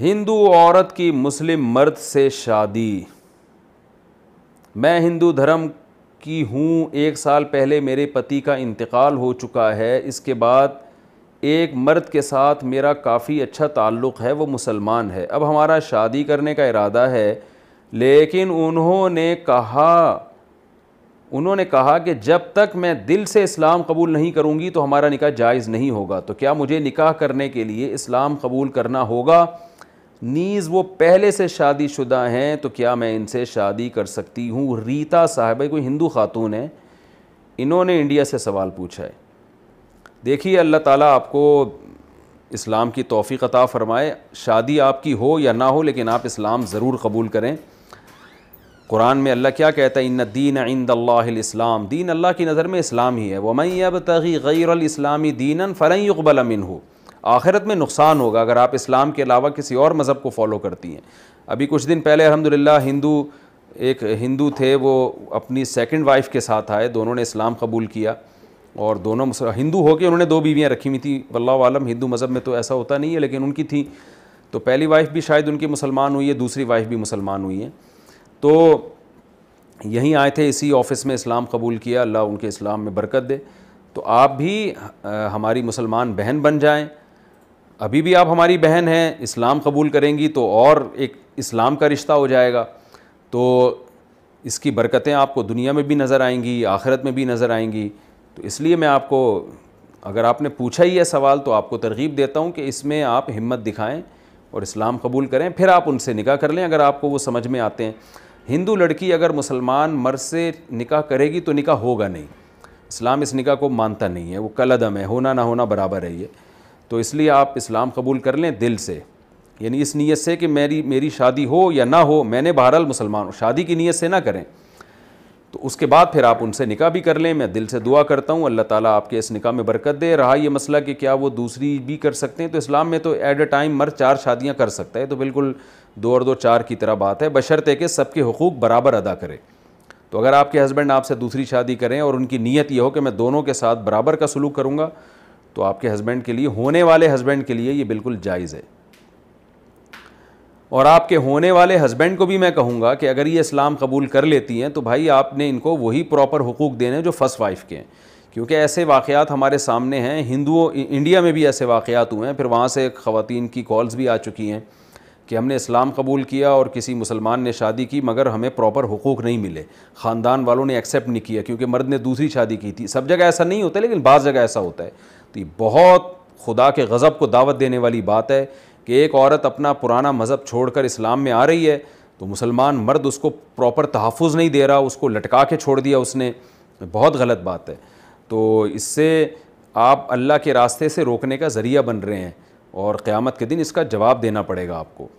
हिंदू औरत की मुस्लिम मर्द से शादी मैं हिंदू धर्म की हूँ एक साल पहले मेरे पति का इंतकाल हो चुका है इसके बाद एक मर्द के साथ मेरा काफ़ी अच्छा ताल्लुक़ है वो मुसलमान है अब हमारा शादी करने का इरादा है लेकिन उन्होंने कहा उन्होंने कहा कि जब तक मैं दिल से इस्लाम कबूल नहीं करूँगी तो हमारा निकाह जायज़ नहीं होगा तो क्या मुझे निकाह करने के लिए इस्लाम कबूल करना होगा नीज़ वो पहले से शादी शुदा हैं तो क्या मैं इनसे शादी कर सकती हूँ रीता साहब कोई हिंदू खातून है इन्होंने इंडिया से सवाल पूछा है देखिए अल्लाह ताला आपको इस्लाम की तोफ़ी कता फ़रमाए शादी आपकी हो या ना हो लेकिन आप इस्लाम ज़रूर कबूल करें कुरान में अल्लाह क्या कहता है इन दीन इंद इस्लाम दीन अल्लाह की नज़र में इस्लाम ही है वमैब तगी गैर इस्लामी दीन फ़लन यकबल मिन हो आखिरत में नुकसान होगा अगर आप इस्लाम के अलावा किसी और मज़हब को फॉलो करती हैं अभी कुछ दिन पहले अलहमदिल्ला हिंदू एक हिंदू थे वो अपनी सेकेंड वाइफ के साथ आए दोनों ने इस्लाम कबूल किया और दोनों हिंदू होकर उन्होंने दो बीवियाँ रखी हुई थी वल्ला आलम हिंदू मज़हब में तो ऐसा होता नहीं है लेकिन उनकी थी तो पहली वाइफ भी शायद उनकी मुसलमान हुई है दूसरी वाइफ भी मुसलमान हुई है तो यहीं आए थे इसी ऑफिस में इस्लाम कबूल किया अल्लाह उनके इस्लाम में बरकत दे तो आप भी हमारी मुसलमान बहन बन जाएं अभी भी आप हमारी बहन हैं इस्लाम कबूल करेंगी तो और एक इस्लाम का रिश्ता हो जाएगा तो इसकी बरकतें आपको दुनिया में भी नज़र आएंगी आखिरत में भी नज़र आएंगी तो इसलिए मैं आपको अगर आपने पूछा ही है सवाल तो आपको तरगीब देता हूँ कि इसमें आप हिम्मत दिखाएँ और इस्लाम कबूल करें फिर आप उनसे निकाह कर लें अगर आपको वो समझ में आते हैं हिंदू लड़की अगर मुसलमान मर्द से निकाह करेगी तो निकाह होगा नहीं इस्लाम इस निकाह को मानता नहीं है वो कल अदम है होना ना होना बराबर है ये तो इसलिए आप इस्लाम कबूल कर लें दिल से यानी इस नीयत से कि मेरी मेरी शादी हो या ना हो मैंने बहरहाल मुसलमान हूँ शादी की नीयत से ना करें तो उसके बाद फिर आप उनसे निकाह भी कर लें मैं दिल से दुआ करता हूँ अल्लाह ताला आपके इस निकाह में बरकत दे रहा यह मसला कि क्या वो दूसरी भी कर सकते हैं तो इस्लाम में तो एट अ टाइम मर चार शादियाँ कर सकता है तो बिल्कुल दो और दो चार की तरह बात है बशर्ते कि सबके हकूक़ बराबर अदा करें तो अगर आपके हस्बैंड आपसे दूसरी शादी करें और उनकी नीयत यह हो कि मैं दोनों के साथ बराबर का सलूक करूँगा तो आपके हस्बैंड के लिए होने वाले हस्बैंड के लिए ये बिल्कुल जायज़ है और आपके होने वाले हस्बैंड को भी मैं कहूँगा कि अगर ये इस्लाम कबूल कर लेती हैं तो भाई आपने इनको वही प्रॉपर हकूक़ देने जो फ़र्स्ट वाइफ़ के हैं क्योंकि ऐसे वाक़ात हमारे सामने हैं हिंदुओं इंडिया में भी ऐसे वाक़ात हुए हैं फिर वहाँ से ख़वान की कॉल्स भी आ चुकी हैं कि हमने इस्लाम कबूल किया और किसी मुसलमान ने शादी की मगर हमें प्रॉपर हकूक़ नहीं मिले ख़ानदान वालों ने एक्सेप्ट नहीं किया क्योंकि मर्द ने दूसरी शादी की थी सब जगह ऐसा नहीं होता लेकिन बाज़ जगह ऐसा होता है तो ये बहुत खुदा के गज़ब को दावत देने वाली बात है कि एक औरत अपना पुराना मज़हब छोड़कर इस्लाम में आ रही है तो मुसलमान मर्द उसको प्रॉपर तहफ़ नहीं दे रहा उसको लटका के छोड़ दिया उसने बहुत गलत बात है तो इससे आप अल्लाह के रास्ते से रोकने का ज़रिया बन रहे हैं और क़्यामत के दिन इसका जवाब देना पड़ेगा आपको